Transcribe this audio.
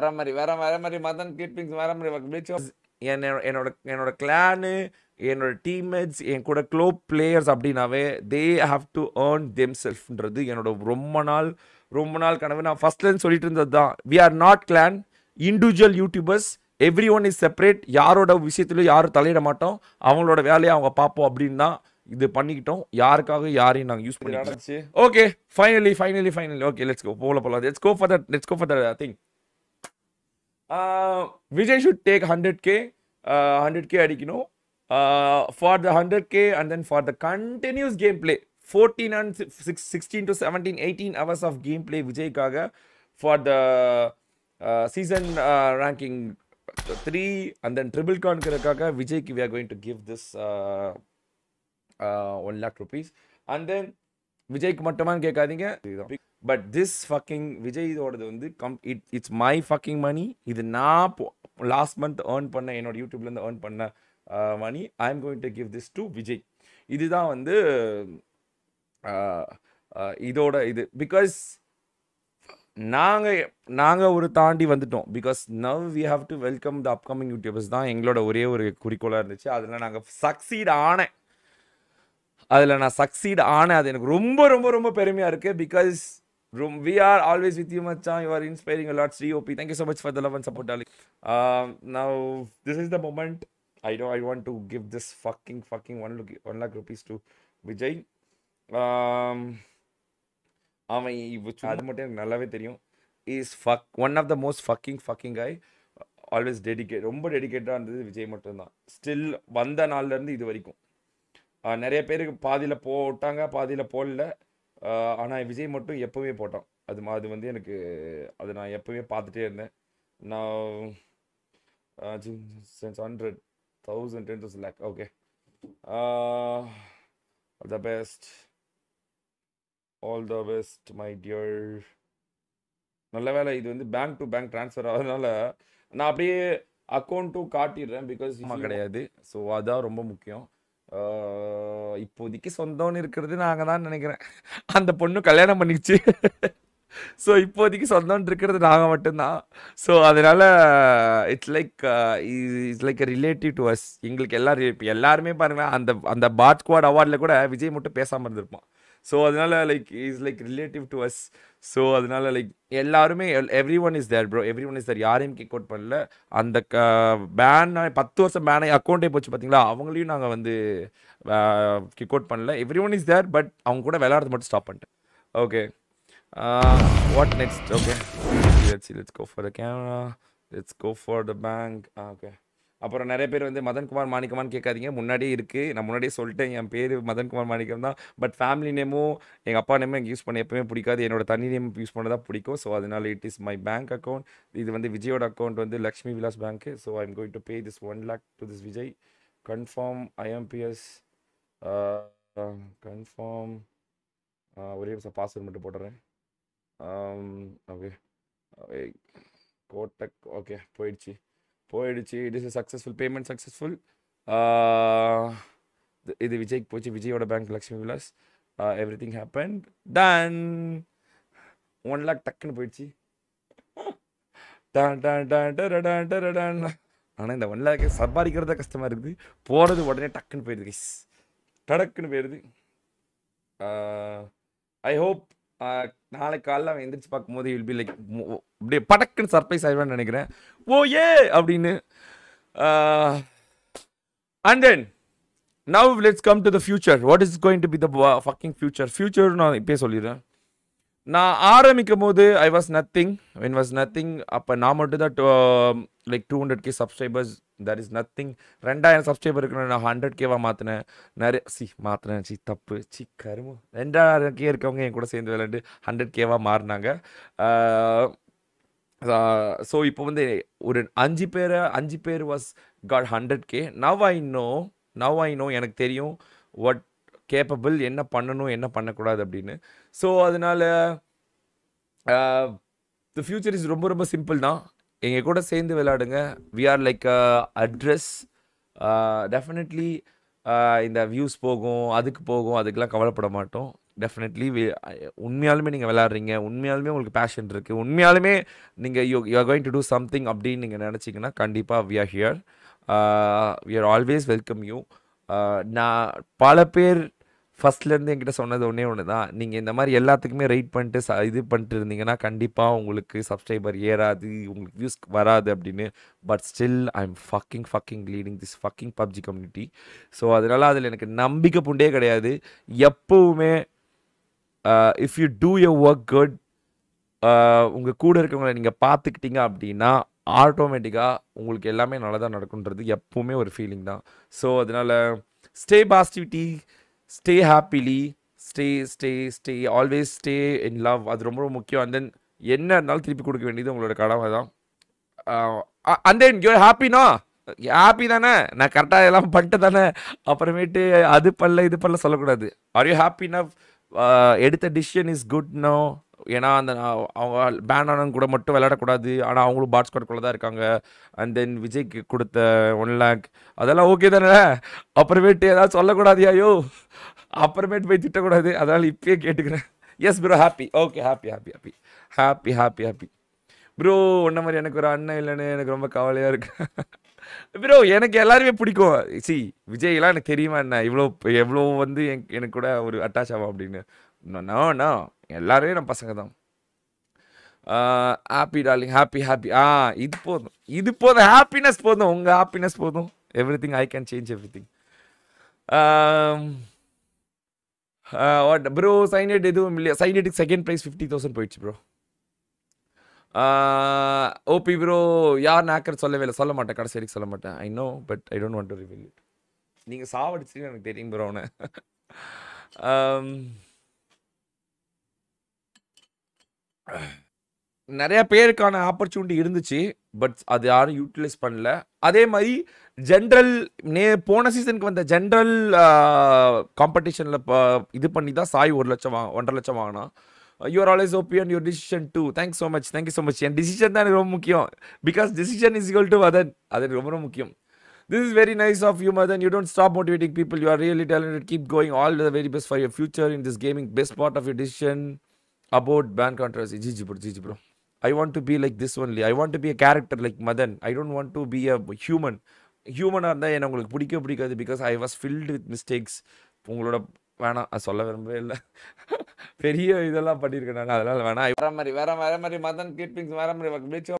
வர மாதிரி வேற வேற மாதிரி மதன் கீப்பிங்ஸ் வேற மாதிரி என்னோட என்னோட கிளானு என்னோட டீம்மேட்ஸ் என் கூட க்ளோப் பிளேயர்ஸ் அப்படின்னாவே they have to earn them செல்ஃப்ன்றது என்னோட ரொம்ப நாள் ரொம்ப நாள் கனவு நான் ஃபஸ்ட்லேருந்து சொல்லிட்டு இருந்தது தான் we are not clan individual YouTubers every one is separate யாரோட விஷயத்துலையும் யாரும் தலையிட மாட்டோம் அவங்களோட வேலையை அவங்க பார்ப்போம் அப்படின்னு தான் இது பண்ணிக்கிட்டோம் யாருக்காக யாரையும் நாங்கள் யூஸ் பண்ணி okay finally finally finally okay let's go போல போகலாம் let's go for that let's go for that thing Vijay should take 100k, 100k Arikino for the 100k and then for the continuous gameplay. 14 and 6, 16 to 17, 18 hours of gameplay Vijay Kaga for the uh, season uh, ranking 3 and then triple con Kaga Vijay we are going to give this uh, 1 lakh rupees and then Vijay Kumattaman ke but this fucking Vijay இதோடது வந்து come it it's my fucking money இது நான் last month earn பண்ண என்னோட யூடியூப்லேருந்து earn பண்ண money I am going to give this to Vijay இதுதான் வந்து இதோட இது பிகாஸ் நாங்கள் நாங்கள் ஒரு தாண்டி வந்துட்டோம் because now we have to welcome the upcoming YouTubers தான் எங்களோட ஒரே ஒரு குறிக்கோளாக இருந்துச்சு அதில் நாங்கள் சக்சீட் ஆனேன் அதில் நான் சக்சீட் ஆனேன் அது எனக்கு ரொம்ப ரொம்ப ரொம்ப பெருமையாக இருக்குது because room. We are always with you, Machan. You are inspiring a lot. Sri OP, thank you so much for the love and support, darling. Um, now, this is the moment I know I want to give this fucking, fucking one, look, one lakh rupees to Vijay. Um, அவன் அது மட்டும் எனக்கு நல்லாவே தெரியும் is fuck one of the most fucking fucking guy always dedicate ரொம்ப டெடிக்கேட்டாக இருந்தது விஜய் மட்டும்தான் ஸ்டில் வந்த நாள்லேருந்து இது வரைக்கும் நிறைய பேருக்கு பாதியில் போட்டாங்க பாதியில் போடல ஆனால் விஜய் மட்டும் எப்போவே போட்டான் அது அது வந்து எனக்கு அது நான் எப்போவே பார்த்துட்டே இருந்தேன் நான் hundred thousand ten thousand lakh okay the best all the best my dear நல்ல வேலை இது வந்து பேங்க் டு பேங்க் ட்ரான்ஸ்ஃபர் ஆகிறதுனால நான் அப்படியே அக்கௌண்ட்டும் காட்டிடுறேன் பிகாஸ் கிடையாது ஸோ அதுதான் ரொம்ப முக்கியம் இப்போதைக்கு சொந்தம்னு இருக்கிறது நாங்கள் தான் நினைக்கிறேன் அந்த பொண்ணு கல்யாணம் பண்ணிச்சு ஸோ இப்போதைக்கு சொந்தம்னு இருக்கிறது நாங்கள் மட்டும்தான் ஸோ அதனால் it's like it's like relative to us எங்களுக்கு எல்லாரும் எல்லாருமே பாருங்கள் அந்த அந்த குவாட் அவார்டில் கூட விஜய் மட்டும் பேசாமல் இருந்திருப்பான் ஸோ அதனால் like is like relative to us so அதனால லைக் எல்லாருமே every one is there bro every one is there யாரையும் கிக் அவுட் பண்ணல அந்த க பேன் பத்து வருஷம் பேனை அக்கௌண்ட்டே போச்சு பார்த்தீங்களா அவங்களையும் நாங்கள் வந்து கிக் அவுட் பண்ணல every one is there but அவங்க கூட விளையாடுறது மட்டும் ஸ்டாப் பண்ணிட்டேன் okay what next okay let's let's go for the camera let's go for the bank okay அப்புறம் நிறைய பேர் வந்து மதன்குமார் மாணிக்கமானு கேட்காதீங்க முன்னாடியே இருக்குது நான் முன்னாடியே சொல்லிட்டேன் என் பேர் மதன்குமார் மாணிக்கம் தான் பட் ஃபேமிலி நேமும் எங்கள் அப்பா நேமும் எனக்கு யூஸ் பண்ண எப்பவுமே பிடிக்காது என்னோட தனி நேம் யூஸ் பண்ணதான் பிடிக்கும் ஸோ அதனால் it is my bank account இது வந்து விஜயோட அக்கௌண்ட் வந்து லக்ஷ்மி விலாஸ் பேங்க்கு so I am going to pay this one lakh to this Vijay confirm IMPS confirm ஒரே நிமிஷம் பாஸ்வேர்ட் மட்டும் போட்டுறேன் ஓகே கோட்டக் ஓகே போயிடுச்சு போயிடுச்சு it is successful payment successful இது விஜய்க்கு போச்சு விஜயோட bank Lakshmi Vilas every thing happen done one lakh டக்குன்னு போயிடுச்சு டான் டான் டான் டரடான் டரடான் ஆனால் இந்த ஒன் லேக்கை சம்பாதிக்கிறதா கஷ்டமாக இருக்குது போகிறது உடனே டக்குன்னு போயிடுது கைஸ் டடக்குன்னு போயிடுது ஐ ஹோப் நாளைக்கு காலைல அவன் எந்திரிச்சு பார்க்கும்போது வில் பி லைக் அப்படியே படக்குன்னு சர்ப்ரைஸ் ஆயிடுவான்னு நினைக்கிறேன் ஓ ஏ அப்படின்னு and then now let's come to the future what is going to be the fucking future ஃபியூச்சர்னு நான் இப்பயே சொல்லிடுறேன் நான் ஆரம்பிக்கும் போது I was nothing when was nothing அப்போ நான் மட்டும் தான் two like two hundred K subscribers there is nothing ரெண்டாயிரம் சப்ஸ்கிரைபர் இருக்கணும் நான் ஹண்ட்ரட் கேவாக மாற்றினேன் நிறைய சி மாற்றினேன் சி தப்பு சி கருமு ரெண்டாயிரம் கே இருக்கவங்க என் கூட சேர்ந்து விளையாண்டு ஹண்ட்ரட் கேவாக மாறினாங்க ஸோ இப்போ வந்து ஒரு அஞ்சு பேரை அஞ்சு பேர் was got hundred K now I know now I know எனக்கு தெரியும் வாட் கேப்பபிள் என்ன பண்ணணும் என்ன பண்ணக்கூடாது அப்படின்னு ஸோ அதனால் த ஃப்யூச்சர் இஸ் ரொம்ப ரொம்ப சிம்பிள் தான் எங்கள் கூட சேர்ந்து விளையாடுங்க we are like address definitely இந்த வியூஸ் போகும் அதுக்கு போகும் அதுக்கெலாம் கவலைப்பட மாட்டோம் டெஃபினெட்லி உண்மையாலுமே நீங்கள் விளாட்றீங்க உண்மையாலுமே உங்களுக்கு பேஷன் இருக்குது உண்மையாலுமே நீங்கள் you you are going to do something அப்படின்னு நீங்கள் நினச்சிங்கன்னா கண்டிப்பாக we are here we are always welcome you நான் பல பேர் ஃபஸ்ட்லேருந்து என்கிட்ட சொன்னது ஒன்றே ஒன்று தான் நீங்கள் இந்த மாதிரி எல்லாத்துக்குமே ரைட் பண்ணிட்டு ச இது பண்ணிட்டு இருந்தீங்கன்னா கண்டிப்பாக உங்களுக்கு சப்ஸ்கிரைபர் ஏறாது உங்களுக்கு வியூஸ் வராது அப்படின்னு but still I am fucking fucking leading this fucking PUBG community so அதனால் அதில் எனக்கு நம்பிக்கை புண்டே கிடையாது எப்போவுமே if you do your work good உங்கள் கூட இருக்கவங்களை நீங்கள் பார்த்துக்கிட்டீங்க அப்படின்னா ஆட்டோமேட்டிக்காக உங்களுக்கு எல்லாமே நல்லதாக நடக்குன்றது எப்போவுமே ஒரு ஃபீலிங் தான் ஸோ அதனால் stay positivity stay happily stay stay stay always stay in love அது ரொம்ப ரொம்ப முக்கியம் அண்ட் தென் என்ன இருந்தாலும் திருப்பி கொடுக்க வேண்டியது உங்களோட கடமை தான் அண்ட் தென் யூஆர் ஹாப்பினா ஹாப்பி தானே நான் கரெக்டாக எல்லாம் பண்ணிட்டு தானே அப்புறமேட்டு அது பண்ணல இது பண்ணல சொல்லக்கூடாது ஆர் யூ ஹாப்பி நவ் எடுத்த டிசிஷன் இஸ் குட் நோ ஏன்னா அந்த அவங்க பேன் ஆனவங்க கூட மட்டும் விளையாடக்கூடாது ஆனால் அவங்களும் பாட் கூட தான் இருக்காங்க அண்ட் தென் விஜய்க்கு கொடுத்த ஒன் லேக் அதெல்லாம் ஓகே தானே அப்புறமேட்டு ஏதாவது சொல்லக்கூடாது ஐயோ அப்புறமேட்டு போய் திட்டக்கூடாது அதனால் இப்பயே கேட்டுக்கிறேன் yes bro happy okay happy happy happy happy happy happy bro ஒன்ன மாதிரி எனக்கு ஒரு அண்ணன் இல்லைன்னு எனக்கு ரொம்ப கவலையாக இருக்கு ப்ரோ எனக்கு எல்லாருமே பிடிக்கும் சி விஜய்லாம் எனக்கு தெரியுமா என்ன இவ்வளோ எவ்வளோ வந்து எனக்கு கூட ஒரு அட்டாச் ஆகும் அப்படின்னு நோ நோ எல்லாரையும் நம்ம பசங்க தான் ஹாப்பி டார்லிங் ஹாப்பி ஹாப்பி ஆ இது போதும் இது போதும் ஹாப்பினஸ் போதும் உங்கள் ஹாப்பினஸ் போதும் every thing I can change every thing bro Cyanide எதுவும் இல்லையா சைனட்டுக்கு செகண்ட் ப்ரைஸ் ஃபிஃப்டி தௌசண்ட் போயிடுச்சு ப்ரோ ஓபி ப்ரோ யார் நாக்கர் சொல்லவே இல்லை சொல்ல மாட்டேன் கடைசி வரைக்கும் சொல்ல மாட்டேன் I know but I don't want to reveal it நீங்கள் சாவடிச்சிட்டு எனக்கு தெரியும் ப்ரோ அவனை நிறையா பேருக்கான ஆப்பர்ச்சுனிட்டி இருந்துச்சு பட் அது யாரும் யூட்டிலைஸ் பண்ணல அதே மாதிரி ஜென்ரல் நே போன சீசனுக்கு வந்த ஜென்ரல் காம்படிஷனில் இது பண்ணி தான் சாய் ஒரு லட்சம் வாங்க ஒன்றரை லட்சம் வாங்கினான் your always opinion your decision too thanks so much thank you so much என் டிசிஷன் தான் எனக்கு ரொம்ப முக்கியம் because decision is equal to அதன் அது ரொம்ப ரொம்ப முக்கியம் this is very nice of you Madan you don't stop motivating people you are really talented keep going all the very best for your future in this gaming best part of your decision about ban controversy GG bro GG bro I want to be like this only I want to be a character like Madan I don't want to be a human ஹியூமனாக இருந்தால் என்ன உங்களுக்கு பிடிக்க பிடிக்காது because I was filled with mistakes உங்களோட வேணாம் அது சொல்ல விரும்பவே இல்லை பெரிய இதெல்லாம் பண்ணியிருக்கேன் நான் அதனால் வேணாம் வேற மாதிரி வேற வேற மாதிரி மதன் கிளிப்பிங்ஸ் வேற மாதிரி